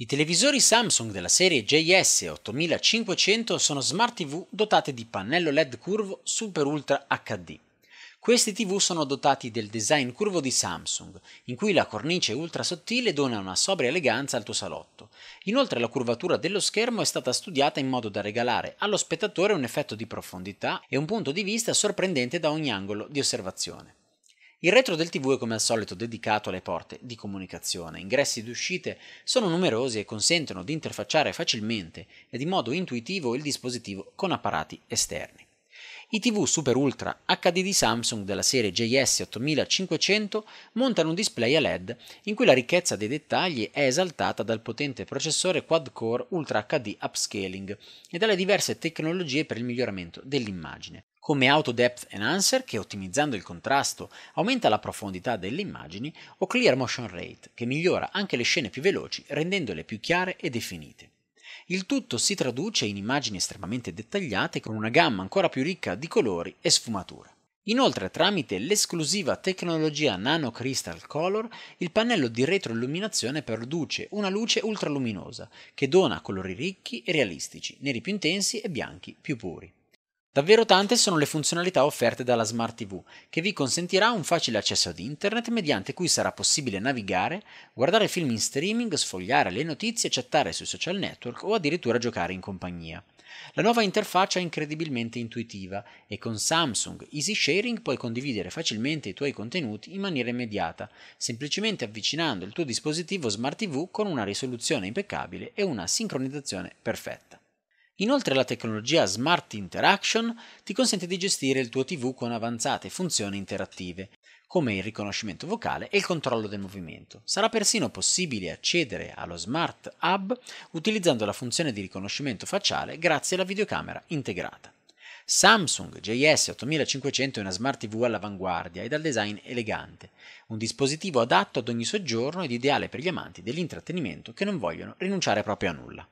I televisori Samsung della serie JS8500 sono smart TV dotate di pannello LED curvo Super Ultra HD. Questi TV sono dotati del design curvo di Samsung, in cui la cornice ultra sottile dona una sobria eleganza al tuo salotto. Inoltre la curvatura dello schermo è stata studiata in modo da regalare allo spettatore un effetto di profondità e un punto di vista sorprendente da ogni angolo di osservazione. Il retro del TV è come al solito dedicato alle porte di comunicazione. Ingressi ed uscite sono numerosi e consentono di interfacciare facilmente ed in modo intuitivo il dispositivo con apparati esterni. I TV Super Ultra HD di Samsung della serie JS8500 montano un display a LED in cui la ricchezza dei dettagli è esaltata dal potente processore quad-core Ultra HD upscaling e dalle diverse tecnologie per il miglioramento dell'immagine come Auto Depth Enhancer che ottimizzando il contrasto aumenta la profondità delle immagini o Clear Motion Rate che migliora anche le scene più veloci rendendole più chiare e definite. Il tutto si traduce in immagini estremamente dettagliate con una gamma ancora più ricca di colori e sfumature. Inoltre, tramite l'esclusiva tecnologia Nano Crystal Color, il pannello di retroilluminazione produce una luce ultraluminosa che dona colori ricchi e realistici, neri più intensi e bianchi più puri. Davvero tante sono le funzionalità offerte dalla Smart TV, che vi consentirà un facile accesso ad internet mediante cui sarà possibile navigare, guardare film in streaming, sfogliare le notizie, chattare sui social network o addirittura giocare in compagnia. La nuova interfaccia è incredibilmente intuitiva e con Samsung Easy Sharing puoi condividere facilmente i tuoi contenuti in maniera immediata, semplicemente avvicinando il tuo dispositivo Smart TV con una risoluzione impeccabile e una sincronizzazione perfetta. Inoltre la tecnologia Smart Interaction ti consente di gestire il tuo TV con avanzate funzioni interattive, come il riconoscimento vocale e il controllo del movimento. Sarà persino possibile accedere allo Smart Hub utilizzando la funzione di riconoscimento facciale grazie alla videocamera integrata. Samsung JS8500 è una smart TV all'avanguardia e dal design elegante, un dispositivo adatto ad ogni soggiorno ed ideale per gli amanti dell'intrattenimento che non vogliono rinunciare proprio a nulla.